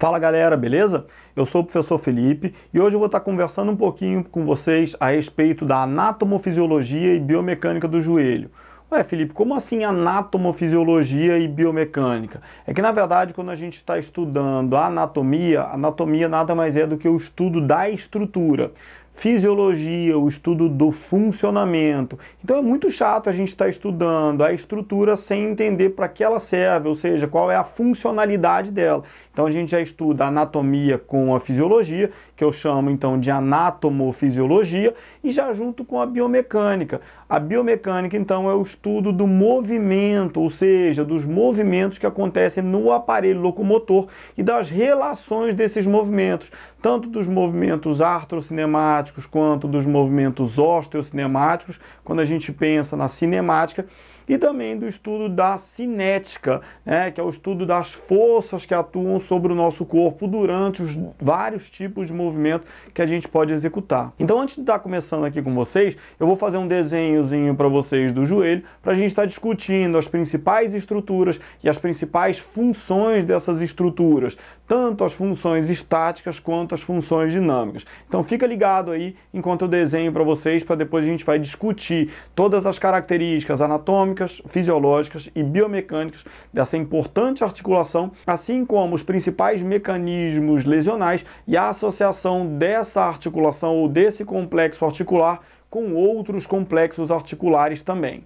Fala galera, beleza? Eu sou o professor Felipe e hoje eu vou estar conversando um pouquinho com vocês a respeito da anatomofisiologia e biomecânica do joelho. Ué, Felipe, como assim anatomofisiologia e biomecânica? É que na verdade, quando a gente está estudando a anatomia, a anatomia nada mais é do que o estudo da estrutura fisiologia, o estudo do funcionamento. Então é muito chato a gente estar tá estudando a estrutura sem entender para que ela serve, ou seja, qual é a funcionalidade dela. Então a gente já estuda anatomia com a fisiologia, que eu chamo então de anatomofisiologia, e já junto com a biomecânica. A biomecânica então é o estudo do movimento, ou seja, dos movimentos que acontecem no aparelho locomotor e das relações desses movimentos, tanto dos movimentos artrocinemáticos quanto dos movimentos osteocinemáticos, quando a gente pensa na cinemática e também do estudo da cinética, né, que é o estudo das forças que atuam sobre o nosso corpo durante os vários tipos de movimento que a gente pode executar. Então, antes de estar começando aqui com vocês, eu vou fazer um desenhozinho para vocês do joelho, para a gente estar discutindo as principais estruturas e as principais funções dessas estruturas, tanto as funções estáticas quanto as funções dinâmicas. Então, fica ligado aí enquanto eu desenho para vocês, para depois a gente vai discutir todas as características anatômicas fisiológicas e biomecânicas dessa importante articulação, assim como os principais mecanismos lesionais e a associação dessa articulação ou desse complexo articular com outros complexos articulares também.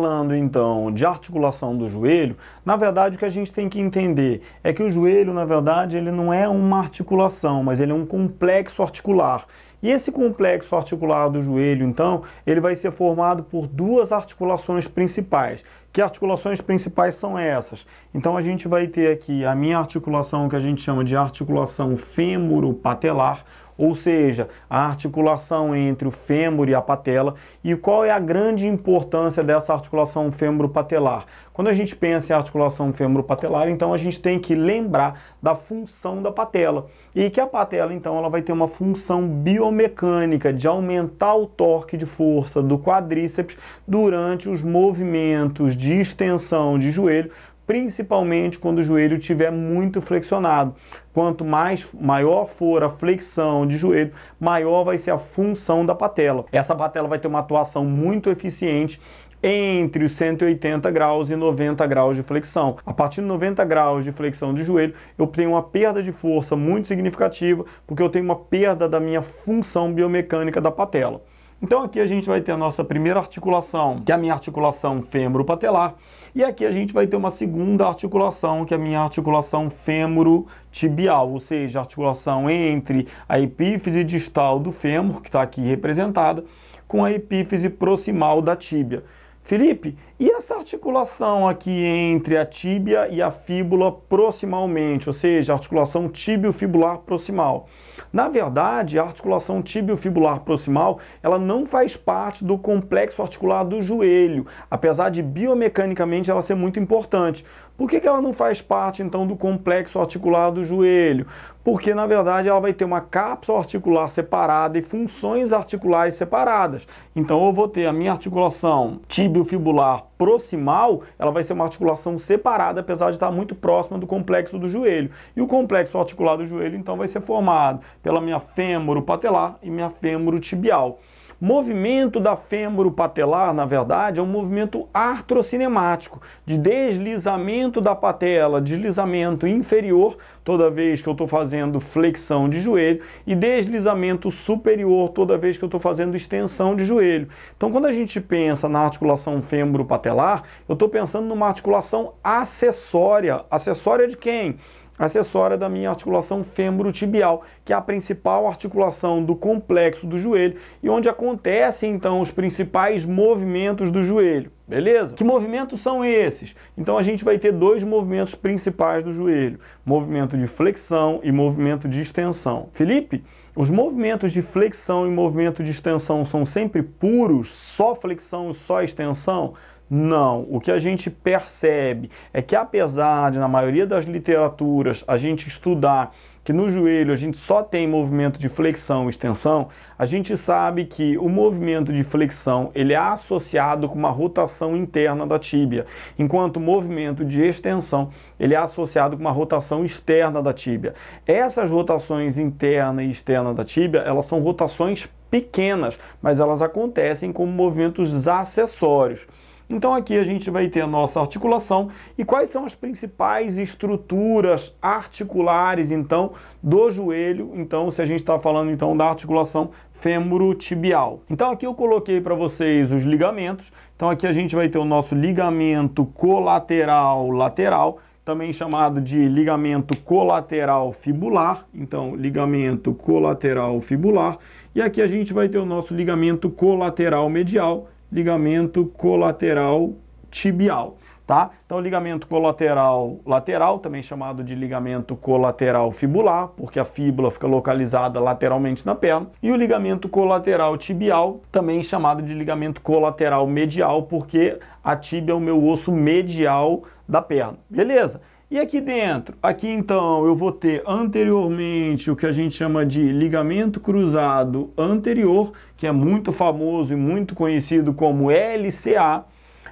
falando então de articulação do joelho, na verdade o que a gente tem que entender é que o joelho, na verdade, ele não é uma articulação, mas ele é um complexo articular. E esse complexo articular do joelho, então, ele vai ser formado por duas articulações principais. Que articulações principais são essas? Então a gente vai ter aqui a minha articulação que a gente chama de articulação fêmuro-patelar, ou seja, a articulação entre o fêmur e a patela. E qual é a grande importância dessa articulação fêmuro-patelar? Quando a gente pensa em articulação fêmuro-patelar, então a gente tem que lembrar da função da patela. E que a patela, então, ela vai ter uma função biomecânica de aumentar o torque de força do quadríceps durante os movimentos de extensão de joelho, principalmente quando o joelho estiver muito flexionado. Quanto mais maior for a flexão de joelho, maior vai ser a função da patela. Essa patela vai ter uma atuação muito eficiente entre os 180 graus e 90 graus de flexão. A partir de 90 graus de flexão de joelho, eu tenho uma perda de força muito significativa, porque eu tenho uma perda da minha função biomecânica da patela. Então aqui a gente vai ter a nossa primeira articulação, que é a minha articulação fêmuro-patelar, e aqui a gente vai ter uma segunda articulação, que é a minha articulação fêmuro-tibial, ou seja, a articulação entre a epífise distal do fêmur, que está aqui representada, com a epífise proximal da tíbia. Felipe, e essa articulação aqui entre a tíbia e a fíbula proximalmente, ou seja, articulação tíbio-fibular proximal? Na verdade, a articulação tíbio-fibular proximal, ela não faz parte do complexo articular do joelho, apesar de biomecanicamente ela ser muito importante. Por que, que ela não faz parte então do complexo articular do joelho? porque na verdade ela vai ter uma cápsula articular separada e funções articulares separadas. Então eu vou ter a minha articulação tibiofibular proximal, ela vai ser uma articulação separada, apesar de estar muito próxima do complexo do joelho. E o complexo articular do joelho então vai ser formado pela minha fêmoro patelar e minha fêmoro tibial. Movimento da fêmuro patelar, na verdade, é um movimento artrocinemático, de deslizamento da patela, deslizamento inferior, toda vez que eu estou fazendo flexão de joelho, e deslizamento superior, toda vez que eu estou fazendo extensão de joelho. Então, quando a gente pensa na articulação fêmuro patelar, eu estou pensando numa articulação acessória. Acessória de quem? acessória da minha articulação fêmuro-tibial, que é a principal articulação do complexo do joelho e onde acontecem então os principais movimentos do joelho, beleza? Que movimentos são esses? Então a gente vai ter dois movimentos principais do joelho, movimento de flexão e movimento de extensão. Felipe, os movimentos de flexão e movimento de extensão são sempre puros, só flexão e só extensão? Não, o que a gente percebe é que apesar de na maioria das literaturas a gente estudar que no joelho a gente só tem movimento de flexão e extensão, a gente sabe que o movimento de flexão ele é associado com uma rotação interna da tíbia, enquanto o movimento de extensão ele é associado com uma rotação externa da tíbia. Essas rotações interna e externa da tíbia, elas são rotações pequenas, mas elas acontecem como movimentos acessórios. Então aqui a gente vai ter a nossa articulação e quais são as principais estruturas articulares então do joelho, então se a gente está falando então da articulação fêmuro-tibial. Então aqui eu coloquei para vocês os ligamentos, então aqui a gente vai ter o nosso ligamento colateral lateral, também chamado de ligamento colateral fibular, então ligamento colateral fibular, e aqui a gente vai ter o nosso ligamento colateral medial, ligamento colateral tibial, tá? Então, ligamento colateral lateral, também chamado de ligamento colateral fibular, porque a fíbula fica localizada lateralmente na perna, e o ligamento colateral tibial, também chamado de ligamento colateral medial, porque a tíbia é o meu osso medial da perna. Beleza? E aqui dentro? Aqui então eu vou ter anteriormente o que a gente chama de ligamento cruzado anterior, que é muito famoso e muito conhecido como LCA.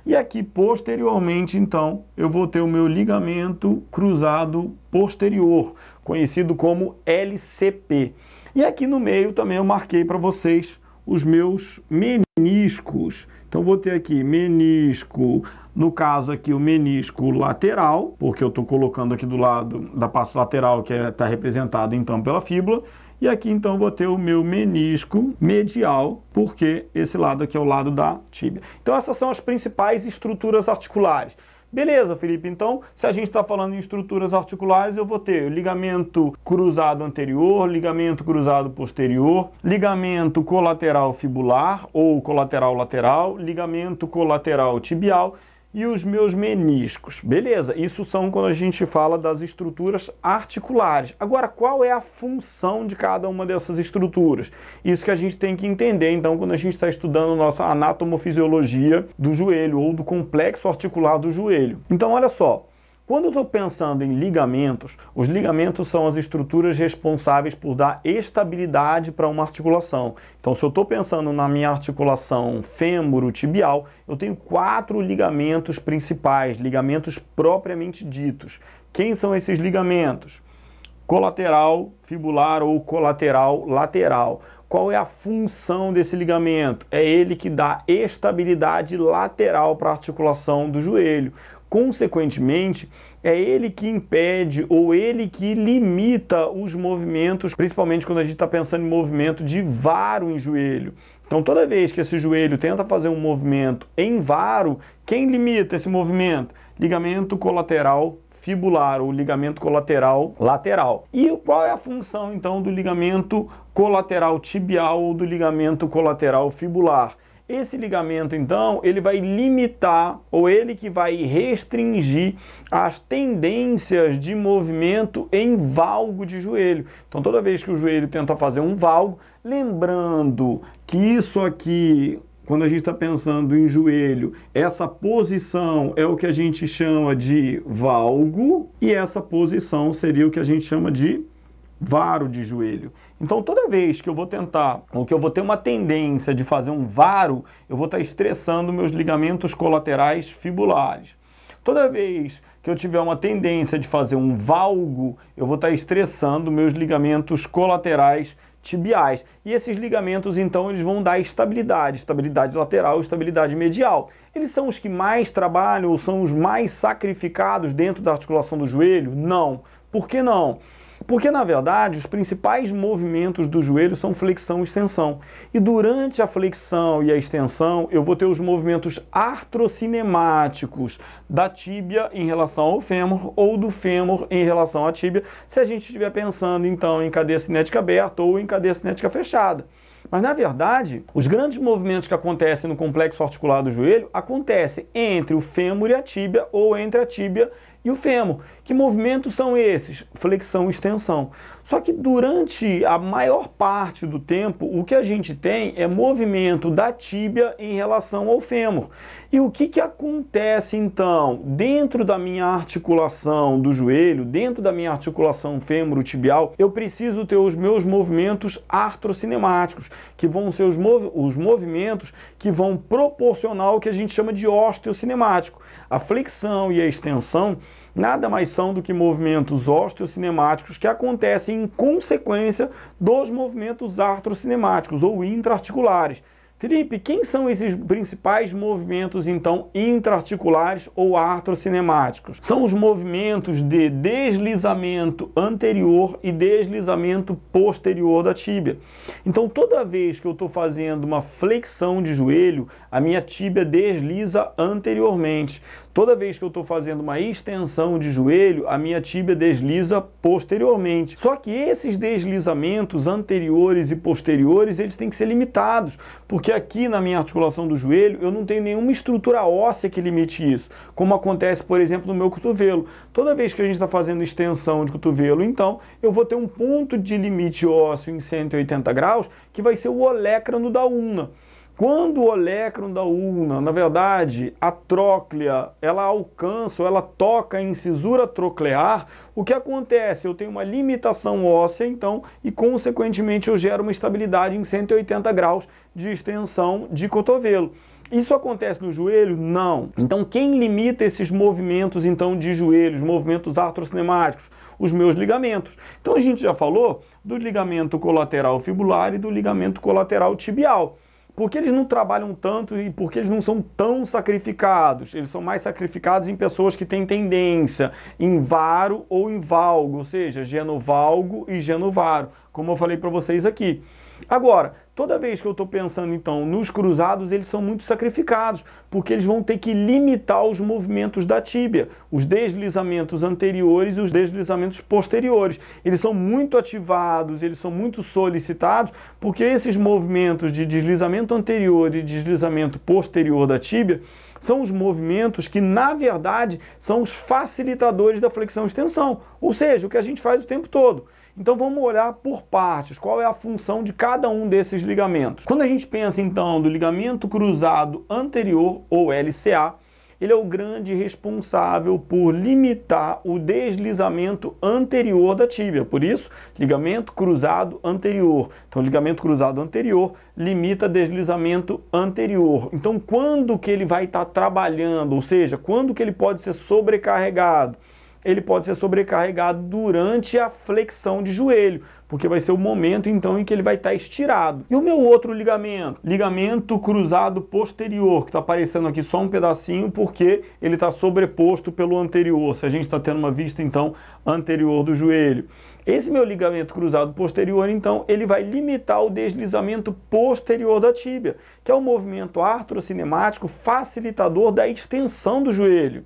E aqui posteriormente então eu vou ter o meu ligamento cruzado posterior, conhecido como LCP. E aqui no meio também eu marquei para vocês os meus meniscos então vou ter aqui menisco, no caso aqui o menisco lateral, porque eu estou colocando aqui do lado da parte lateral que está é, tá representada então pela fíbula. E aqui então vou ter o meu menisco medial, porque esse lado aqui é o lado da tíbia. Então essas são as principais estruturas articulares. Beleza, Felipe, então se a gente está falando em estruturas articulares, eu vou ter ligamento cruzado anterior, ligamento cruzado posterior, ligamento colateral fibular ou colateral lateral, ligamento colateral tibial e os meus meniscos. Beleza, isso são quando a gente fala das estruturas articulares. Agora, qual é a função de cada uma dessas estruturas? Isso que a gente tem que entender, então, quando a gente está estudando nossa anatomofisiologia do joelho ou do complexo articular do joelho. Então, olha só, quando eu estou pensando em ligamentos, os ligamentos são as estruturas responsáveis por dar estabilidade para uma articulação. Então, se eu estou pensando na minha articulação fêmuro-tibial, eu tenho quatro ligamentos principais, ligamentos propriamente ditos. Quem são esses ligamentos? Colateral, fibular ou colateral lateral. Qual é a função desse ligamento? É ele que dá estabilidade lateral para a articulação do joelho. Consequentemente, é ele que impede ou ele que limita os movimentos, principalmente quando a gente está pensando em movimento de varo em joelho. Então, toda vez que esse joelho tenta fazer um movimento em varo, quem limita esse movimento? Ligamento colateral fibular ou ligamento colateral lateral. E qual é a função então do ligamento colateral tibial ou do ligamento colateral fibular? Esse ligamento, então, ele vai limitar ou ele que vai restringir as tendências de movimento em valgo de joelho. Então, toda vez que o joelho tenta fazer um valgo, lembrando que isso aqui, quando a gente está pensando em joelho, essa posição é o que a gente chama de valgo e essa posição seria o que a gente chama de varo de joelho. Então toda vez que eu vou tentar, ou que eu vou ter uma tendência de fazer um varo, eu vou estar estressando meus ligamentos colaterais fibulares. Toda vez que eu tiver uma tendência de fazer um valgo, eu vou estar estressando meus ligamentos colaterais tibiais. E esses ligamentos, então, eles vão dar estabilidade, estabilidade lateral, estabilidade medial. Eles são os que mais trabalham ou são os mais sacrificados dentro da articulação do joelho? Não. Por que não? Porque, na verdade, os principais movimentos do joelho são flexão e extensão. E durante a flexão e a extensão, eu vou ter os movimentos artrocinemáticos da tíbia em relação ao fêmur ou do fêmur em relação à tíbia, se a gente estiver pensando, então, em cadeia cinética aberta ou em cadeia cinética fechada. Mas na verdade, os grandes movimentos que acontecem no complexo articular do joelho acontecem entre o fêmur e a tíbia ou entre a tíbia e o fêmur. Que movimentos são esses? Flexão e extensão. Só que durante a maior parte do tempo, o que a gente tem é movimento da tíbia em relação ao fêmur. E o que, que acontece então dentro da minha articulação do joelho, dentro da minha articulação fêmuro-tibial? Eu preciso ter os meus movimentos artrocinemáticos, que vão ser os, mov os movimentos que vão proporcionar o que a gente chama de osteocinemático. A flexão e a extensão nada mais são do que movimentos osteocinemáticos que acontecem em consequência dos movimentos artrocinemáticos ou intraarticulares. Felipe, quem são esses principais movimentos, então, intraarticulares ou artrocinemáticos? São os movimentos de deslizamento anterior e deslizamento posterior da tíbia. Então, toda vez que eu estou fazendo uma flexão de joelho, a minha tíbia desliza anteriormente. Toda vez que eu estou fazendo uma extensão de joelho, a minha tíbia desliza posteriormente. Só que esses deslizamentos anteriores e posteriores, eles têm que ser limitados, porque aqui na minha articulação do joelho, eu não tenho nenhuma estrutura óssea que limite isso, como acontece, por exemplo, no meu cotovelo. Toda vez que a gente está fazendo extensão de cotovelo, então, eu vou ter um ponto de limite ósseo em 180 graus, que vai ser o olecrano da una. Quando o olecron da ulna, na verdade, a tróclea, ela alcança ou ela toca a incisura troclear, o que acontece? Eu tenho uma limitação óssea, então, e consequentemente eu gero uma estabilidade em 180 graus de extensão de cotovelo. Isso acontece no joelho? Não. Então, quem limita esses movimentos então de joelhos, movimentos artrocinemáticos? Os meus ligamentos. Então, a gente já falou do ligamento colateral fibular e do ligamento colateral tibial por que eles não trabalham tanto e por que eles não são tão sacrificados? Eles são mais sacrificados em pessoas que têm tendência em varo ou em valgo, ou seja, genovalgo e genovaro, como eu falei para vocês aqui. Agora, Toda vez que eu estou pensando, então, nos cruzados, eles são muito sacrificados, porque eles vão ter que limitar os movimentos da tíbia, os deslizamentos anteriores e os deslizamentos posteriores. Eles são muito ativados, eles são muito solicitados, porque esses movimentos de deslizamento anterior e deslizamento posterior da tíbia são os movimentos que, na verdade, são os facilitadores da flexão e extensão, ou seja, o que a gente faz o tempo todo. Então vamos olhar por partes, qual é a função de cada um desses ligamentos. Quando a gente pensa então do ligamento cruzado anterior ou LCA, ele é o grande responsável por limitar o deslizamento anterior da tíbia. Por isso, ligamento cruzado anterior. Então, ligamento cruzado anterior limita deslizamento anterior. Então, quando que ele vai estar tá trabalhando, ou seja, quando que ele pode ser sobrecarregado? ele pode ser sobrecarregado durante a flexão de joelho, porque vai ser o momento então em que ele vai estar estirado. E o meu outro ligamento? Ligamento cruzado posterior, que está aparecendo aqui só um pedacinho porque ele está sobreposto pelo anterior, se a gente está tendo uma vista então anterior do joelho. Esse meu ligamento cruzado posterior, então, ele vai limitar o deslizamento posterior da tíbia, que é o um movimento artrocinemático facilitador da extensão do joelho.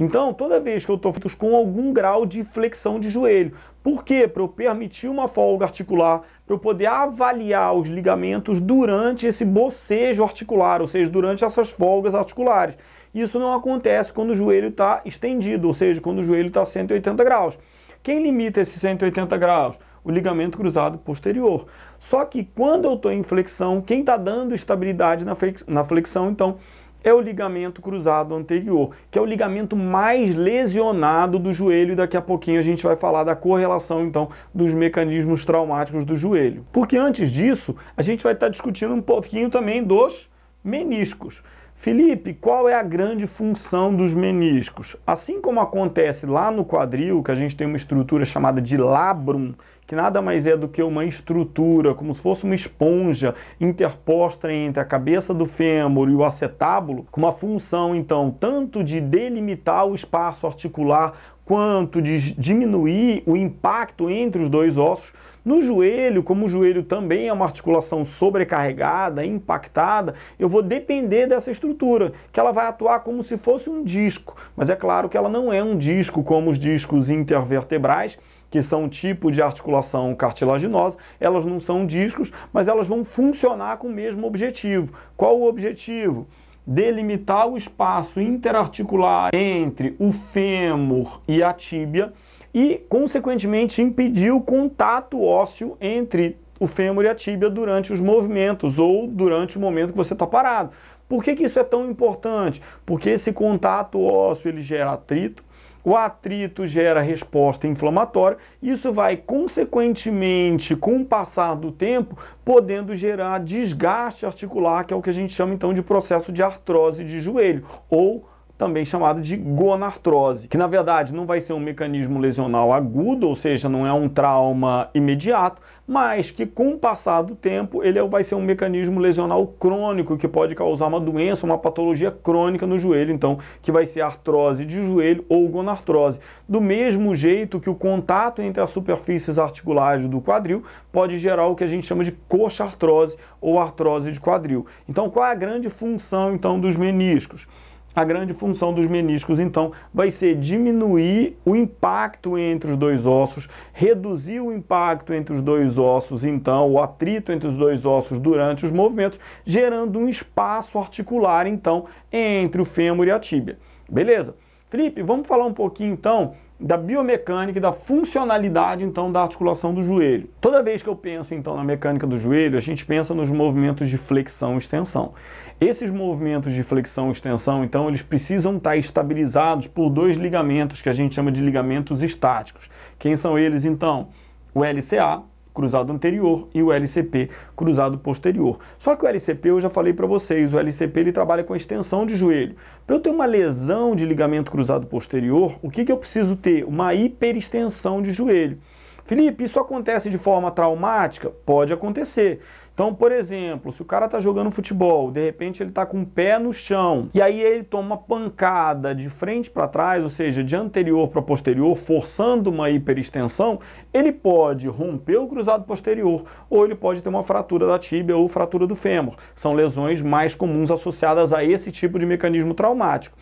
Então, toda vez que eu estou com algum grau de flexão de joelho, por quê? Para eu permitir uma folga articular, para eu poder avaliar os ligamentos durante esse bocejo articular, ou seja, durante essas folgas articulares. Isso não acontece quando o joelho está estendido, ou seja, quando o joelho está 180 graus. Quem limita esses 180 graus? O ligamento cruzado posterior. Só que quando eu estou em flexão, quem está dando estabilidade na flexão, então, é o ligamento cruzado anterior, que é o ligamento mais lesionado do joelho e daqui a pouquinho a gente vai falar da correlação então dos mecanismos traumáticos do joelho. Porque antes disso, a gente vai estar discutindo um pouquinho também dos meniscos. Felipe, qual é a grande função dos meniscos? Assim como acontece lá no quadril, que a gente tem uma estrutura chamada de labrum, que nada mais é do que uma estrutura, como se fosse uma esponja interposta entre a cabeça do fêmur e o acetábulo, com uma função então tanto de delimitar o espaço articular quanto de diminuir o impacto entre os dois ossos. No joelho, como o joelho também é uma articulação sobrecarregada, impactada, eu vou depender dessa estrutura, que ela vai atuar como se fosse um disco, mas é claro que ela não é um disco como os discos intervertebrais, que são um tipo de articulação cartilaginosa, elas não são discos, mas elas vão funcionar com o mesmo objetivo. Qual o objetivo? Delimitar o espaço interarticular entre o fêmur e a tíbia e, consequentemente, impedir o contato ósseo entre o fêmur e a tíbia durante os movimentos ou durante o momento que você está parado. Por que, que, isso é tão importante? Porque esse contato ósseo ele gera atrito, o atrito gera resposta inflamatória, isso vai consequentemente, com o passar do tempo, podendo gerar desgaste articular, que é o que a gente chama então de processo de artrose de joelho ou também chamado de gonartrose, que na verdade não vai ser um mecanismo lesional agudo, ou seja, não é um trauma imediato, mas que com o passar do tempo ele é vai ser um mecanismo lesional crônico que pode causar uma doença, uma patologia crônica no joelho, então, que vai ser artrose de joelho ou gonartrose. Do mesmo jeito que o contato entre as superfícies articulares do quadril pode gerar o que a gente chama de coxartrose ou artrose de quadril. Então, qual é a grande função então dos meniscos? A grande função dos meniscos, então, vai ser diminuir o impacto entre os dois ossos, reduzir o impacto entre os dois ossos, então, o atrito entre os dois ossos durante os movimentos, gerando um espaço articular, então, entre o fêmur e a tíbia. Beleza? Felipe, vamos falar um pouquinho, então, da biomecânica e da funcionalidade então da articulação do joelho. Toda vez que eu penso então na mecânica do joelho, a gente pensa nos movimentos de flexão e extensão. Esses movimentos de flexão e extensão, então, eles precisam estar estabilizados por dois ligamentos que a gente chama de ligamentos estáticos. Quem são eles, então? O LCA, cruzado anterior, e o LCP, cruzado posterior. Só que o LCP, eu já falei para vocês, o LCP ele trabalha com a extensão de joelho. Para eu ter uma lesão de ligamento cruzado posterior, o que, que eu preciso ter? Uma hiperextensão de joelho. Felipe, isso acontece de forma traumática? Pode acontecer. Então, por exemplo, se o cara tá jogando futebol, de repente ele tá com o pé no chão, e aí ele toma pancada de frente para trás, ou seja, de anterior para posterior, forçando uma hiperextensão, ele pode romper o cruzado posterior, ou ele pode ter uma fratura da tíbia ou fratura do fêmur. São lesões mais comuns associadas a esse tipo de mecanismo traumático.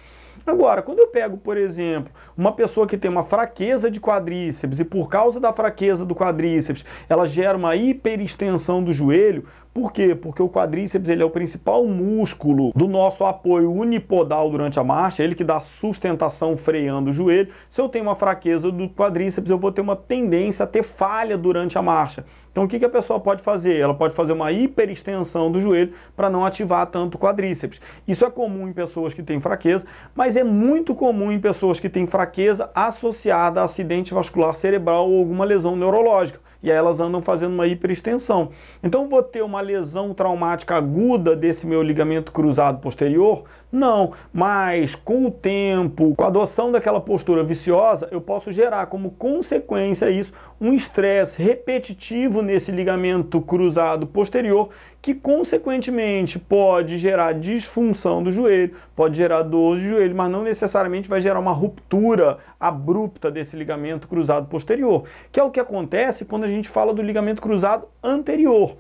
Agora, quando eu pego, por exemplo, uma pessoa que tem uma fraqueza de quadríceps e por causa da fraqueza do quadríceps, ela gera uma hiperextensão do joelho, por quê? Porque o quadríceps ele é o principal músculo do nosso apoio unipodal durante a marcha, ele que dá sustentação freando o joelho. Se eu tenho uma fraqueza do quadríceps, eu vou ter uma tendência a ter falha durante a marcha. Então o que, que a pessoa pode fazer? Ela pode fazer uma hiperextensão do joelho para não ativar tanto o quadríceps. Isso é comum em pessoas que têm fraqueza, mas é muito comum em pessoas que têm fraqueza associada a acidente vascular cerebral ou alguma lesão neurológica e aí elas andam fazendo uma hiperextensão. Então vou ter uma lesão traumática aguda desse meu ligamento cruzado posterior, não, mas com o tempo, com a adoção daquela postura viciosa, eu posso gerar como consequência isso um estresse repetitivo nesse ligamento cruzado posterior, que consequentemente pode gerar disfunção do joelho, pode gerar dor de joelho, mas não necessariamente vai gerar uma ruptura abrupta desse ligamento cruzado posterior, que é o que acontece quando a gente fala do ligamento cruzado anterior.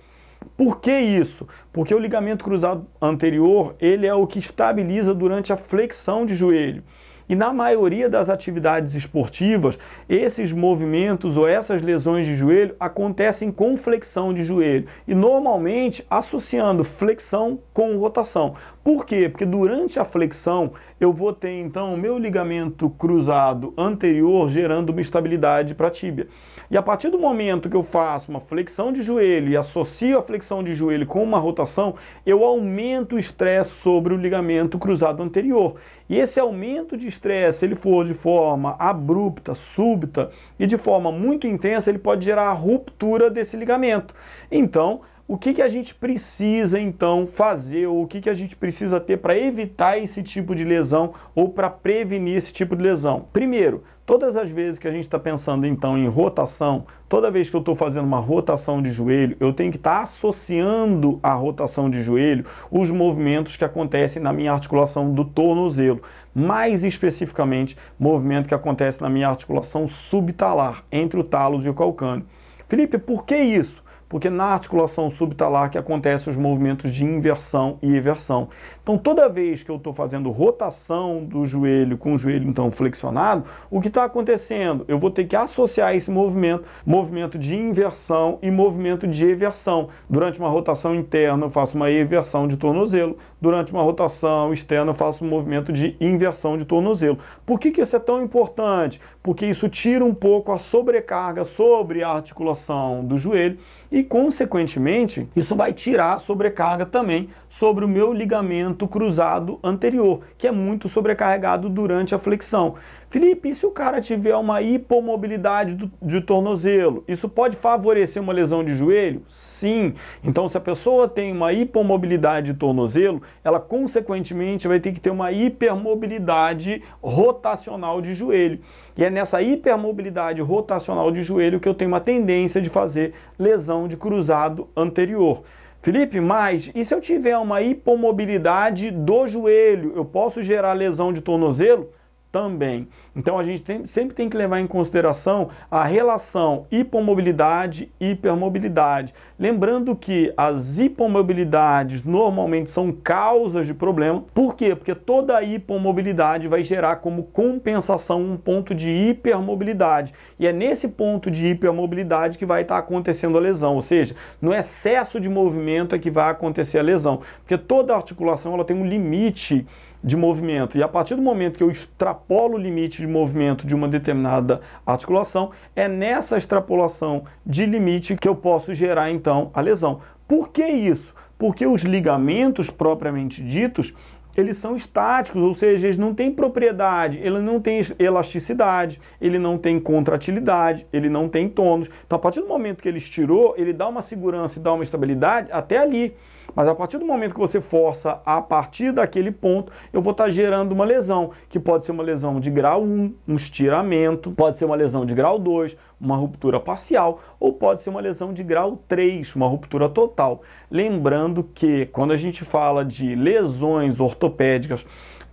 Por que isso? Porque o ligamento cruzado anterior, ele é o que estabiliza durante a flexão de joelho. E na maioria das atividades esportivas, esses movimentos ou essas lesões de joelho acontecem com flexão de joelho e normalmente associando flexão com rotação. Por quê? Porque durante a flexão eu vou ter então o meu ligamento cruzado anterior gerando uma estabilidade para a tíbia. E a partir do momento que eu faço uma flexão de joelho e associo a flexão de joelho com uma rotação, eu aumento o estresse sobre o ligamento cruzado anterior. E esse aumento de estresse, se ele for de forma abrupta, súbita e de forma muito intensa, ele pode gerar a ruptura desse ligamento. Então, o que, que a gente precisa então fazer, ou o que, que a gente precisa ter para evitar esse tipo de lesão ou para prevenir esse tipo de lesão? Primeiro, todas as vezes que a gente está pensando então em rotação, toda vez que eu estou fazendo uma rotação de joelho, eu tenho que estar tá associando a rotação de joelho os movimentos que acontecem na minha articulação do tornozelo mais especificamente movimento que acontece na minha articulação subtalar, entre o talos e o calcâneo. Felipe, por que isso? porque na articulação subtalar que acontecem os movimentos de inversão e eversão. Então, toda vez que eu estou fazendo rotação do joelho com o joelho então flexionado, o que está acontecendo? Eu vou ter que associar esse movimento, movimento de inversão e movimento de eversão. Durante uma rotação interna, eu faço uma eversão de tornozelo durante uma rotação externa eu faço um movimento de inversão de tornozelo. Por que, que isso é tão importante? Porque isso tira um pouco a sobrecarga sobre a articulação do joelho e, consequentemente, isso vai tirar a sobrecarga também sobre o meu ligamento cruzado anterior, que é muito sobrecarregado durante a flexão. Felipe, e se o cara tiver uma hipomobilidade do, de tornozelo, isso pode favorecer uma lesão de joelho? Sim. Então, se a pessoa tem uma hipomobilidade de tornozelo, ela consequentemente vai ter que ter uma hipermobilidade rotacional de joelho. E é nessa hipermobilidade rotacional de joelho que eu tenho uma tendência de fazer lesão de cruzado anterior. Felipe, mas e se eu tiver uma hipomobilidade do joelho, eu posso gerar lesão de tornozelo? também. Então a gente tem, sempre tem que levar em consideração a relação hipomobilidade hipermobilidade. Lembrando que as hipomobilidades normalmente são causas de problema. Por quê? Porque toda hipomobilidade vai gerar como compensação um ponto de hipermobilidade. E é nesse ponto de hipermobilidade que vai estar acontecendo a lesão, ou seja, no excesso de movimento é que vai acontecer a lesão, porque toda articulação ela tem um limite de movimento. E a partir do momento que eu extrapolo o limite de movimento de uma determinada articulação, é nessa extrapolação de limite que eu posso gerar então a lesão. Por que isso? Porque os ligamentos propriamente ditos, eles são estáticos, ou seja, eles não têm propriedade, ele não tem elasticidade, ele não tem contratilidade, ele não tem tônus. Então, a partir do momento que ele estirou, ele dá uma segurança e dá uma estabilidade até ali. Mas a partir do momento que você força a partir daquele ponto, eu vou estar gerando uma lesão, que pode ser uma lesão de grau 1, um estiramento, pode ser uma lesão de grau 2, uma ruptura parcial, ou pode ser uma lesão de grau 3, uma ruptura total. Lembrando que quando a gente fala de lesões ortopédicas,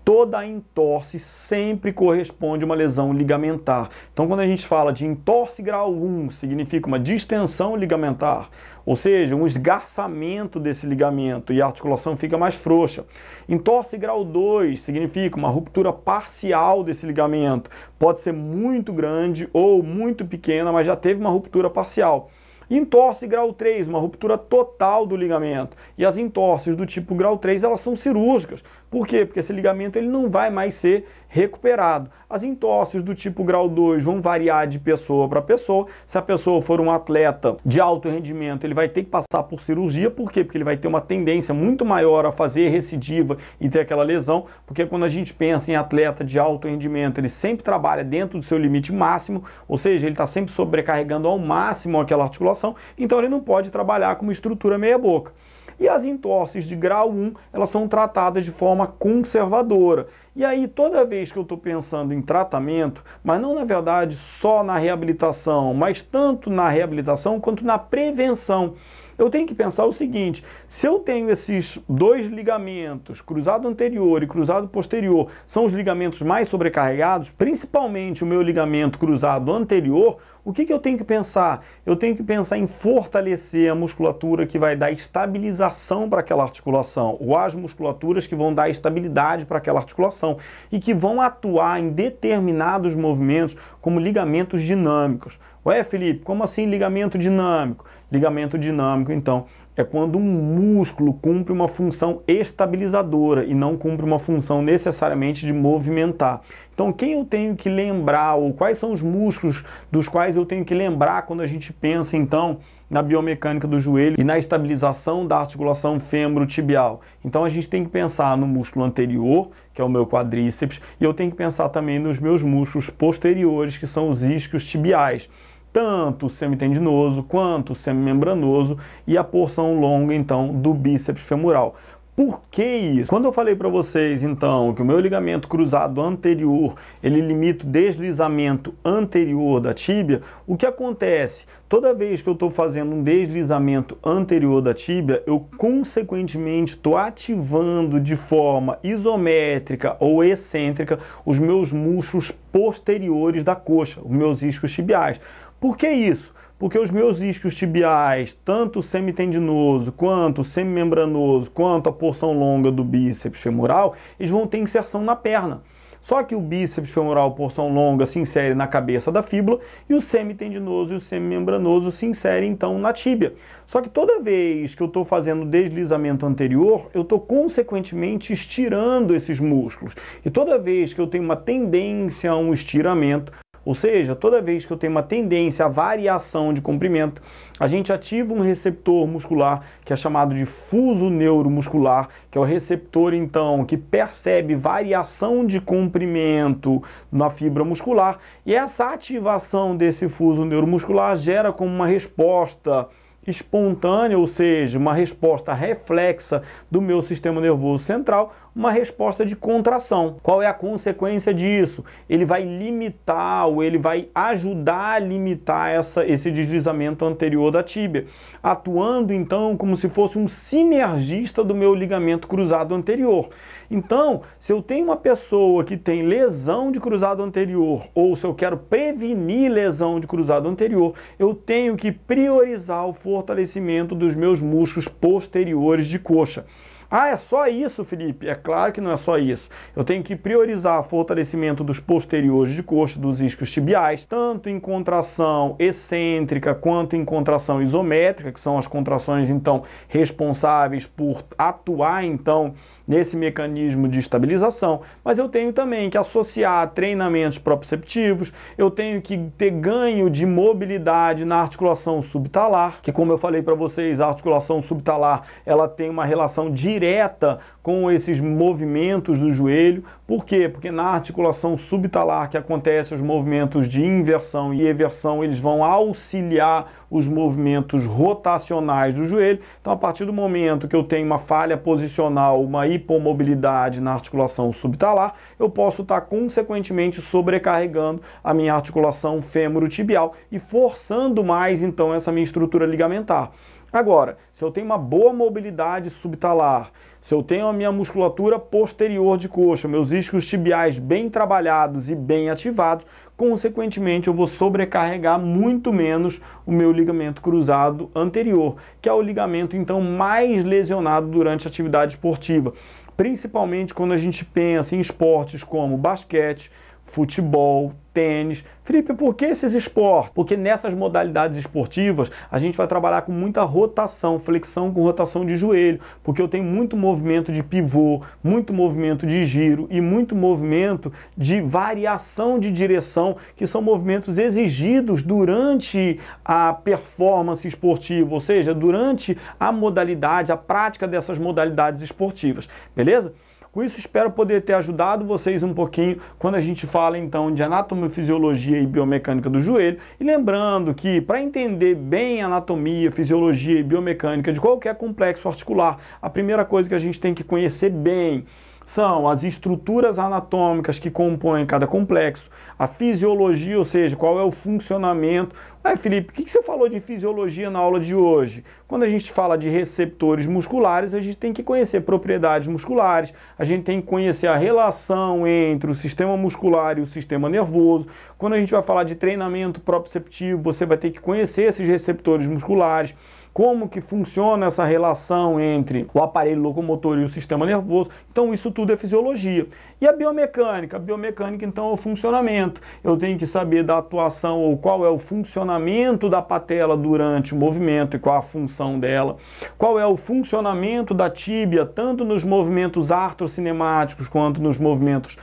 toda entorse sempre corresponde a uma lesão ligamentar. Então, quando a gente fala de entorse grau 1, significa uma distensão ligamentar, ou seja, um esgarçamento desse ligamento e a articulação fica mais frouxa. Entorse grau 2 significa uma ruptura parcial desse ligamento, pode ser muito grande ou muito pequena, mas já teve uma ruptura parcial. Entorce grau 3, uma ruptura total do ligamento. E as entorces do tipo grau 3, elas são cirúrgicas. Por quê? Porque esse ligamento ele não vai mais ser recuperado. As entorces do tipo grau 2 vão variar de pessoa para pessoa. Se a pessoa for um atleta de alto rendimento, ele vai ter que passar por cirurgia. Por quê? Porque ele vai ter uma tendência muito maior a fazer recidiva e ter aquela lesão. Porque quando a gente pensa em atleta de alto rendimento, ele sempre trabalha dentro do seu limite máximo, ou seja, ele está sempre sobrecarregando ao máximo aquela articulação então ele não pode trabalhar com uma estrutura meia-boca. E as entorses de grau 1, elas são tratadas de forma conservadora. E aí, toda vez que eu estou pensando em tratamento, mas não na verdade só na reabilitação, mas tanto na reabilitação quanto na prevenção, eu tenho que pensar o seguinte: se eu tenho esses dois ligamentos, cruzado anterior e cruzado posterior, são os ligamentos mais sobrecarregados, principalmente o meu ligamento cruzado anterior, o que, que eu tenho que pensar? Eu tenho que pensar em fortalecer a musculatura que vai dar estabilização para aquela articulação, ou as musculaturas que vão dar estabilidade para aquela articulação e que vão atuar em determinados movimentos como ligamentos dinâmicos. Ué, Felipe, como assim ligamento dinâmico? Ligamento dinâmico, então, é quando um músculo cumpre uma função estabilizadora e não cumpre uma função necessariamente de movimentar. Então, quem eu tenho que lembrar ou quais são os músculos dos quais eu tenho que lembrar quando a gente pensa então na biomecânica do joelho e na estabilização da articulação fêmuro-tibial. Então a gente tem que pensar no músculo anterior, que é o meu quadríceps, e eu tenho que pensar também nos meus músculos posteriores, que são os isquios tibiais tanto o semitendinoso quanto o semimembranoso e a porção longa então do bíceps femoral. Por que isso? Quando eu falei para vocês então que o meu ligamento cruzado anterior, ele limita o deslizamento anterior da tíbia, o que acontece? Toda vez que eu estou fazendo um deslizamento anterior da tíbia, eu consequentemente estou ativando de forma isométrica ou excêntrica os meus músculos posteriores da coxa, os meus iscos tibiais. Por que isso? Porque os meus isquios tibiais, tanto semitendinoso, quanto semimembranoso, quanto a porção longa do bíceps femoral, eles vão ter inserção na perna. Só que o bíceps femoral, porção longa, se insere na cabeça da fíbula e o semitendinoso e o semimembranoso se inserem então na tíbia. Só que toda vez que eu estou fazendo deslizamento anterior, eu estou consequentemente estirando esses músculos. E toda vez que eu tenho uma tendência a um estiramento, ou seja, toda vez que eu tenho uma tendência à variação de comprimento, a gente ativa um receptor muscular que é chamado de fuso neuromuscular, que é o receptor então que percebe variação de comprimento na fibra muscular, e essa ativação desse fuso neuromuscular gera como uma resposta espontânea, ou seja, uma resposta reflexa do meu sistema nervoso central, uma resposta de contração. Qual é a consequência disso? Ele vai limitar ou ele vai ajudar a limitar essa, esse deslizamento anterior da tíbia, atuando então como se fosse um sinergista do meu ligamento cruzado anterior. Então, se eu tenho uma pessoa que tem lesão de cruzado anterior ou se eu quero prevenir lesão de cruzado anterior, eu tenho que priorizar o fortalecimento dos meus músculos posteriores de coxa. Ah, é só isso, Felipe? É claro que não é só isso. Eu tenho que priorizar o fortalecimento dos posteriores de coxa, dos iscos tibiais, tanto em contração excêntrica quanto em contração isométrica, que são as contrações então responsáveis por atuar então nesse mecanismo de estabilização, mas eu tenho também que associar treinamentos proprioceptivos, eu tenho que ter ganho de mobilidade na articulação subtalar, que como eu falei para vocês, a articulação subtalar, ela tem uma relação direta com esses movimentos do joelho. Por quê? Porque na articulação subtalar que acontece os movimentos de inversão e eversão, eles vão auxiliar os movimentos rotacionais do joelho. Então, a partir do momento que eu tenho uma falha posicional, uma hipomobilidade na articulação subtalar, eu posso estar consequentemente sobrecarregando a minha articulação fêmuro-tibial e forçando mais então essa minha estrutura ligamentar. Agora, se eu tenho uma boa mobilidade subtalar, se eu tenho a minha musculatura posterior de coxa, meus iscos tibiais bem trabalhados e bem ativados, consequentemente eu vou sobrecarregar muito menos o meu ligamento cruzado anterior, que é o ligamento então mais lesionado durante a atividade esportiva, principalmente quando a gente pensa em esportes como basquete, futebol, tênis. Felipe, por que esses esportes? Porque nessas modalidades esportivas a gente vai trabalhar com muita rotação, flexão com rotação de joelho, porque eu tenho muito movimento de pivô, muito movimento de giro e muito movimento de variação de direção, que são movimentos exigidos durante a performance esportiva, ou seja, durante a modalidade, a prática dessas modalidades esportivas, beleza? Com isso, espero poder ter ajudado vocês um pouquinho quando a gente fala então de anatomia, fisiologia e biomecânica do joelho. E lembrando que para entender bem a anatomia, fisiologia e biomecânica de qualquer complexo articular, a primeira coisa que a gente tem que conhecer bem são as estruturas anatômicas que compõem cada complexo, a fisiologia, ou seja, qual é o funcionamento. Ué, Felipe, o que você falou de fisiologia na aula de hoje? Quando a gente fala de receptores musculares, a gente tem que conhecer propriedades musculares, a gente tem que conhecer a relação entre o sistema muscular e o sistema nervoso. Quando a gente vai falar de treinamento proprioceptivo, você vai ter que conhecer esses receptores musculares como que funciona essa relação entre o aparelho locomotor e o sistema nervoso. Então isso tudo é fisiologia. E a biomecânica? A biomecânica então é o funcionamento. Eu tenho que saber da atuação ou qual é o funcionamento da patela durante o movimento e qual a função dela. Qual é o funcionamento da tíbia tanto nos movimentos artrocinemáticos quanto nos movimentos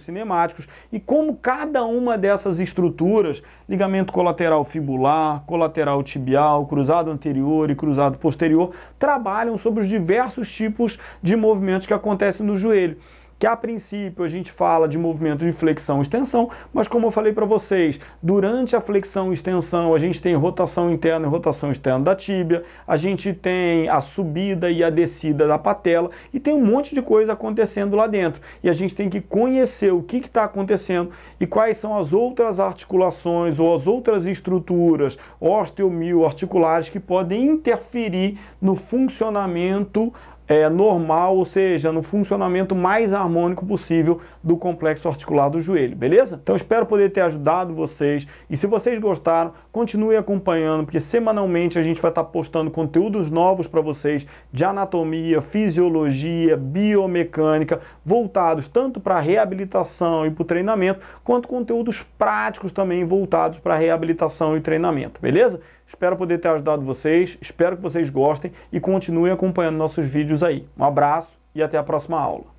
cinemáticos e como cada uma dessas estruturas, ligamento colateral fibular, colateral tibial, cruzado anterior e cruzado posterior, trabalham sobre os diversos tipos de movimentos que acontecem no joelho que a princípio a gente fala de movimento de flexão e extensão, mas como eu falei para vocês, durante a flexão e extensão a gente tem rotação interna e rotação externa da tíbia, a gente tem a subida e a descida da patela e tem um monte de coisa acontecendo lá dentro. E a gente tem que conhecer o que está acontecendo e quais são as outras articulações ou as outras estruturas osteomio articulares que podem interferir no funcionamento é, normal, ou seja, no funcionamento mais harmônico possível do complexo articular do joelho, beleza? Então espero poder ter ajudado vocês e se vocês gostaram, continue acompanhando, porque semanalmente a gente vai estar postando conteúdos novos para vocês de anatomia, fisiologia, biomecânica, voltados tanto para reabilitação e para o treinamento, quanto conteúdos práticos também voltados para reabilitação e treinamento, beleza? Espero poder ter ajudado vocês, espero que vocês gostem e continuem acompanhando nossos vídeos aí. Um abraço e até a próxima aula.